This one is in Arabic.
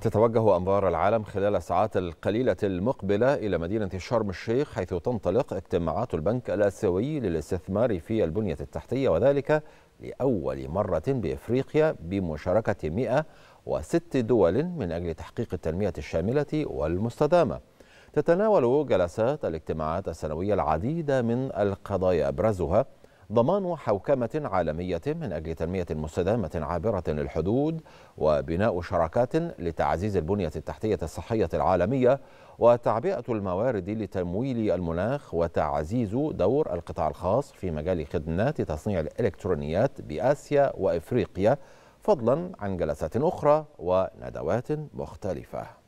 تتوجه أنظار العالم خلال الساعات القليلة المقبلة إلى مدينة شرم الشيخ حيث تنطلق اجتماعات البنك الآسيوي للاستثمار في البنية التحتية وذلك لأول مرة بإفريقيا بمشاركة 106 دول من أجل تحقيق التنمية الشاملة والمستدامة تتناول جلسات الاجتماعات السنوية العديد من القضايا أبرزها ضمان حوكمة عالمية من أجل تنمية مستدامة عابرة للحدود وبناء شراكات لتعزيز البنية التحتية الصحية العالمية وتعبئة الموارد لتمويل المناخ وتعزيز دور القطاع الخاص في مجال خدمات تصنيع الإلكترونيات بآسيا وإفريقيا فضلا عن جلسات أخرى وندوات مختلفة